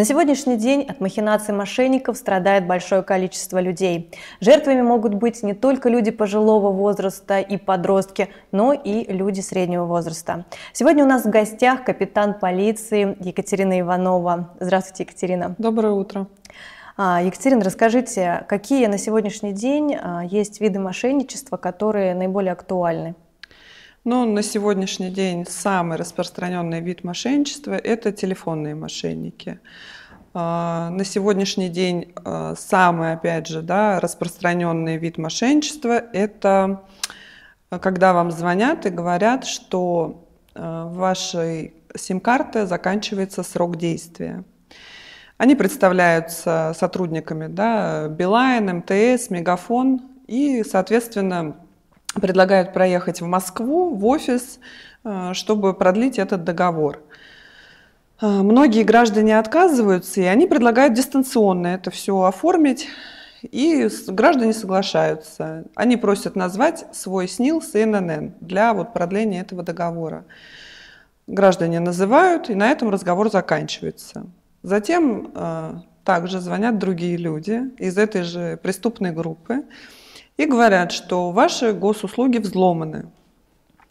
На сегодняшний день от махинаций мошенников страдает большое количество людей. Жертвами могут быть не только люди пожилого возраста и подростки, но и люди среднего возраста. Сегодня у нас в гостях капитан полиции Екатерина Иванова. Здравствуйте, Екатерина. Доброе утро. А, Екатерина, расскажите, какие на сегодняшний день а, есть виды мошенничества, которые наиболее актуальны? Ну на сегодняшний день самый распространенный вид мошенничества – это телефонные мошенники. А, на сегодняшний день а, самый, опять же, да, распространенный вид мошенничества – это а, когда вам звонят и говорят, что в вашей сим карте заканчивается срок действия. Они представляются сотрудниками да, Билайн, МТС, Мегафон и, соответственно, предлагают проехать в Москву, в офис, э, чтобы продлить этот договор. Э, многие граждане отказываются, и они предлагают дистанционно это все оформить, и граждане соглашаются. Они просят назвать свой СНИЛС и ННН для вот продления этого договора. Граждане называют, и на этом разговор заканчивается. Затем э, также звонят другие люди из этой же преступной группы, и говорят, что ваши госуслуги взломаны.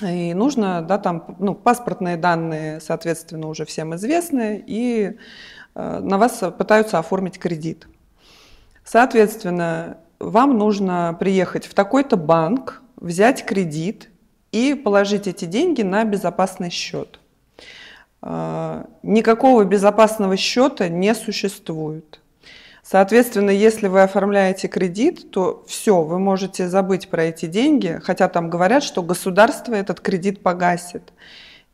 И нужно, да, там, ну, паспортные данные, соответственно, уже всем известны, и э, на вас пытаются оформить кредит. Соответственно, вам нужно приехать в такой-то банк, взять кредит и положить эти деньги на безопасный счет. Э, никакого безопасного счета не существует. Соответственно, если вы оформляете кредит, то все, вы можете забыть про эти деньги, хотя там говорят, что государство этот кредит погасит.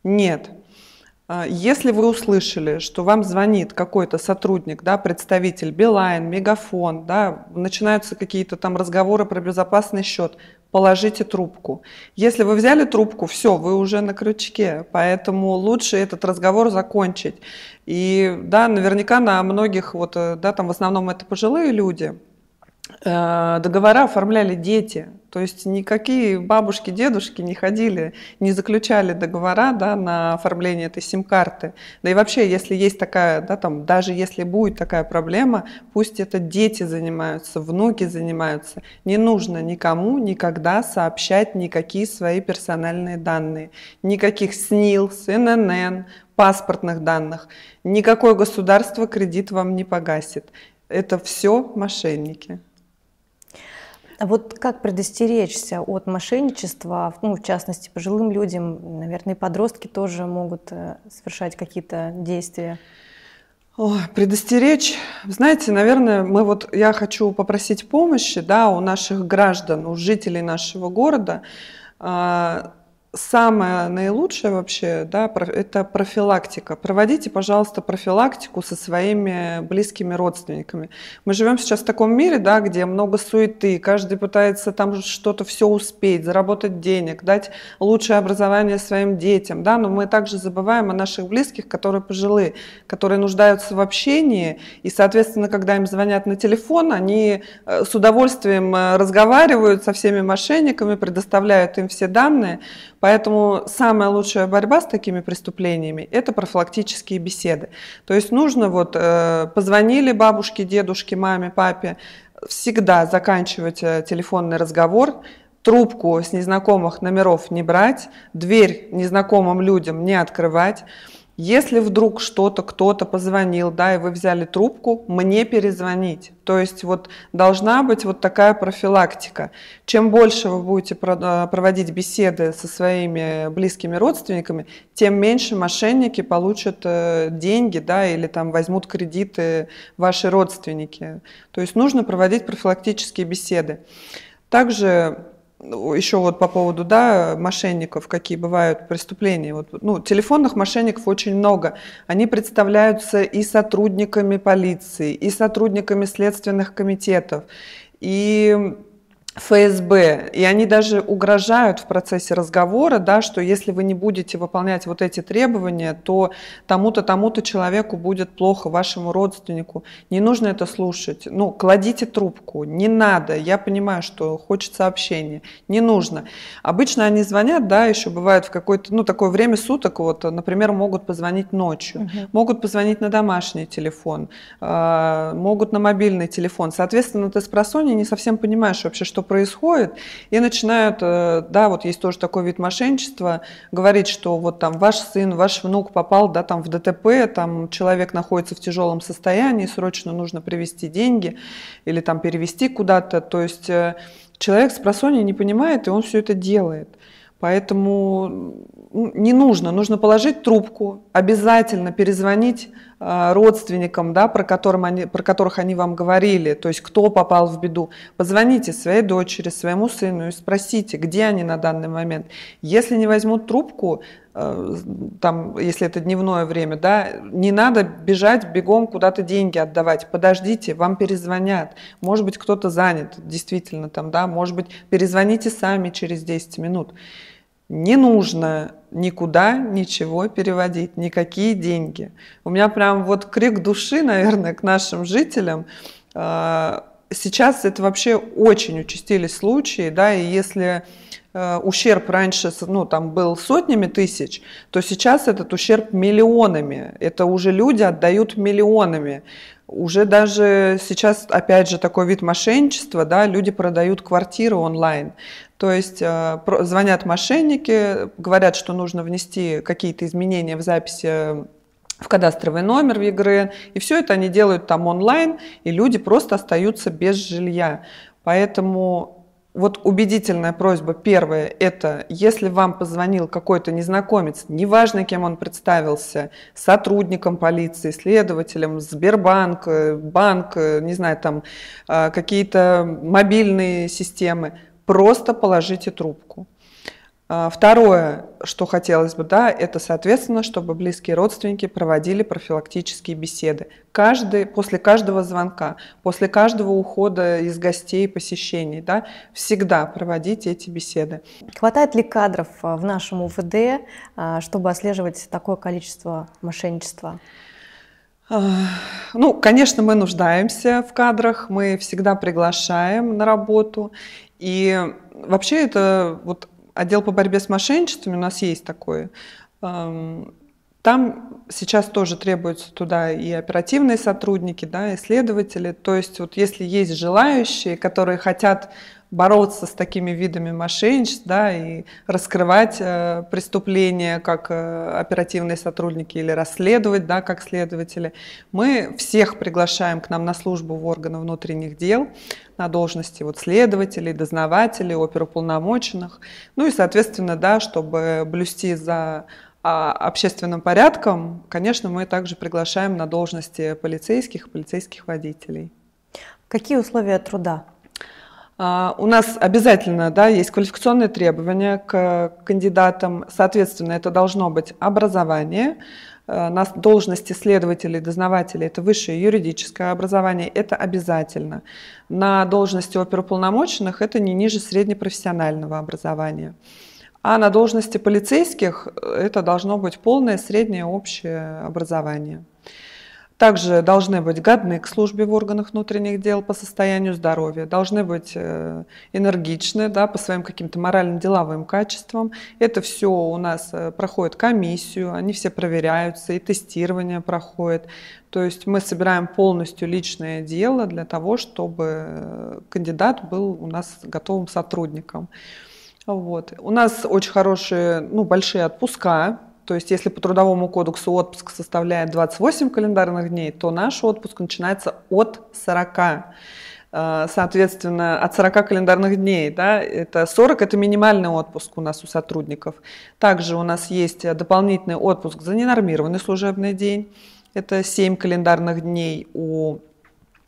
Нет, а, если вы услышали, что вам звонит какой-то сотрудник, да, представитель Билайн, Мегафон, да, начинаются какие-то там разговоры про безопасный счет, положите трубку. Если вы взяли трубку, все, вы уже на крючке, поэтому лучше этот разговор закончить. И да, наверняка на многих, вот, э, да, там в основном это пожилые люди, э, договора оформляли дети, то есть никакие бабушки, дедушки не ходили, не заключали договора да, на оформление этой сим-карты. Да и вообще, если есть такая, да, там, даже если будет такая проблема, пусть это дети занимаются, внуки занимаются. Не нужно никому никогда сообщать никакие свои персональные данные. Никаких СНИЛС, ННН, паспортных данных. Никакое государство кредит вам не погасит. Это все мошенники. А вот как предостеречься от мошенничества, ну, в частности, пожилым людям, наверное, и подростки тоже могут э, совершать какие-то действия? О, предостеречь. Знаете, наверное, мы вот, я хочу попросить помощи, да, у наших граждан, у жителей нашего города, а, самое наилучшее вообще, да, это профилактика. Проводите, пожалуйста, профилактику со своими близкими родственниками. Мы живем сейчас в таком мире, да, где много суеты, каждый пытается там что-то все успеть, заработать денег, дать лучшее образование своим детям, да, но мы также забываем о наших близких, которые пожилые, которые нуждаются в общении, и, соответственно, когда им звонят на телефон, они э, с удовольствием э, разговаривают со всеми мошенниками, предоставляют им все данные, Поэтому самая лучшая борьба с такими преступлениями – это профилактические беседы. То есть нужно вот э, позвонили бабушке, дедушке, маме, папе, всегда заканчивать э, телефонный разговор, трубку с незнакомых номеров не брать, дверь незнакомым людям не открывать. Если вдруг что-то, кто-то позвонил, да, и вы взяли трубку, мне перезвонить. То есть вот должна быть вот такая профилактика. Чем больше вы будете а, проводить беседы со своими близкими родственниками, тем меньше мошенники получат э, деньги, да, или там возьмут кредиты ваши родственники. То есть нужно проводить профилактические беседы. Также еще вот по поводу да, мошенников, какие бывают преступления. Вот, ну, телефонных мошенников очень много. Они представляются и сотрудниками полиции, и сотрудниками следственных комитетов, и ФСБ, и они даже угрожают в процессе разговора, да, что если вы не будете выполнять вот эти требования, то тому-то, тому-то человеку будет плохо, вашему родственнику. Не нужно это слушать. Ну, кладите трубку, не надо. Я понимаю, что хочется общения, не нужно. Обычно они звонят, да, еще бывает в какое-то, ну, такое время суток, вот, например, могут позвонить ночью, угу. могут позвонить на домашний телефон, э, могут на мобильный телефон. Соответственно, ты с просонья не совсем понимаешь вообще, что происходит, и начинают, э, да, вот есть тоже такой вид мошенничества, говорить, что вот там ваш сын, ваш внук попал, да, там в ДТП, там человек находится в тяжелом состоянии, срочно нужно привести деньги или там перевести куда-то, то есть э, человек с просонья не понимает, и он все это делает. Поэтому не нужно, нужно положить трубку, обязательно перезвонить Э, родственникам, да, про, которым они, про которых они вам говорили, то есть кто попал в беду, позвоните своей дочери, своему сыну и спросите, где они на данный момент. Если не возьмут трубку, э, там, если это дневное время, да, не надо бежать бегом куда-то деньги отдавать. Подождите, вам перезвонят. Может быть, кто-то занят, действительно, там, да, может быть, перезвоните сами через 10 минут не нужно никуда ничего переводить, никакие деньги. У меня прям вот крик души, наверное, к нашим жителям. А, сейчас это вообще очень участились случаи, да, и если а, ущерб раньше ну, там был сотнями тысяч, то сейчас этот ущерб миллионами. Это уже люди отдают миллионами. Уже даже сейчас, опять же, такой вид мошенничества, да, люди продают квартиру онлайн. То есть э, звонят мошенники, говорят, что нужно внести какие-то изменения в записи э, в кадастровый номер в ЕГРН, и все это они делают там онлайн, и люди просто остаются без жилья. Поэтому вот убедительная просьба первая – это если вам позвонил какой-то незнакомец, неважно, кем он представился, сотрудником полиции, следователем, Сбербанк, банк, не знаю, там а, какие-то мобильные системы, просто положите трубку а, второе, что хотелось бы, да, это, соответственно, чтобы близкие родственники проводили профилактические беседы. Каждый, после каждого звонка, после каждого ухода из гостей, посещений, да, всегда проводить эти беседы. Хватает ли кадров а, в нашем УВД, а, чтобы отслеживать такое количество мошенничества? Ну, конечно, мы нуждаемся в кадрах, мы всегда приглашаем на работу. И вообще это вот отдел по борьбе с мошенничествами у нас есть такой. Эм, там сейчас тоже требуются туда и оперативные сотрудники, да, и следователи. То есть вот если есть желающие, которые хотят бороться с такими видами мошенничеств да, и раскрывать э, преступления как э, оперативные сотрудники или расследовать да, как следователи. Мы всех приглашаем к нам на службу в органы внутренних дел на должности вот следователей, дознавателей, оперуполномоченных. Ну и, соответственно, да, чтобы блюсти за а, общественным порядком, конечно, мы также приглашаем на должности полицейских полицейских водителей. Какие условия труда а, у нас обязательно да, есть квалификационные требования к кандидатам. Соответственно, это должно быть образование. А, на должности следователей, дознавателей – это высшее юридическое образование, это обязательно. На должности оперуполномоченных это не ниже среднепрофессионального образования. А на должности полицейских это должно быть полное среднее общее образование. Также должны быть годны к службе в органах внутренних дел по состоянию здоровья, должны быть э, энергичны да, по своим каким-то морально-деловым качествам. Это все у нас э, проходит комиссию, они все проверяются, и тестирование проходит. То есть мы собираем полностью личное дело для того, чтобы э, кандидат был у нас готовым сотрудником. Вот. У нас очень хорошие, ну, большие отпуска, то есть если по Трудовому кодексу отпуск составляет 28 календарных дней, то наш отпуск начинается от 40 э, соответственно, от 40 календарных дней. Да, это 40 – это минимальный отпуск у нас у сотрудников. Также у нас есть дополнительный отпуск за ненормированный служебный день. Это 7 календарных дней у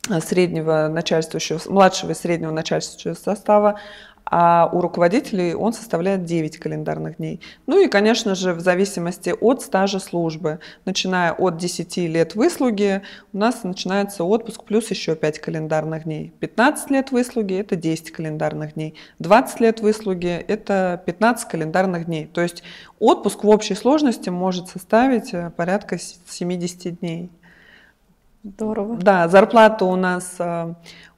э, среднего начальствующего, младшего и среднего начальствующего состава, а у руководителей он составляет 9 календарных дней. Ну и, конечно же, в зависимости от стажа службы, начиная от 10 лет выслуги, у нас начинается отпуск плюс еще 5 календарных дней. 15 лет выслуги – это 10 календарных дней. 20 лет выслуги – это 15 календарных дней. То есть отпуск в общей сложности может составить э, порядка 70 дней. Здорово. Да, зарплата у нас э,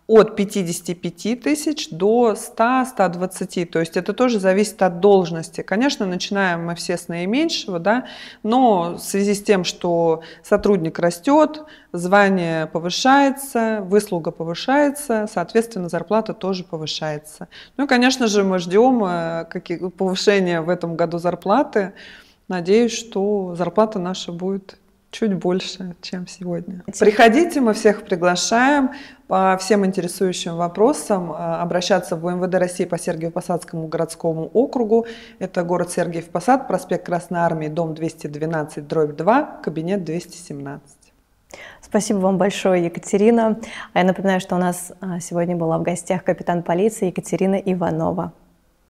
от 55 тысяч до 100-120. То есть это тоже зависит от должности. Конечно, начинаем мы все с наименьшего, да, но в связи с тем, что сотрудник растет, звание повышается, выслуга повышается, соответственно, зарплата тоже повышается. Ну и, конечно же, мы ждем э, повышения в этом году зарплаты. Надеюсь, что зарплата наша будет чуть больше, чем сегодня. Приходите, мы всех приглашаем. По всем интересующим вопросам э, обращаться в МВД России по Сергиево-Посадскому городскому округу. Это город Сергиев-Посад, проспект Красной Армии, дом 212, дробь 2, кабинет 217. Спасибо вам большое, Екатерина. А я напоминаю, что у нас э, сегодня была в гостях капитан полиции Екатерина Иванова.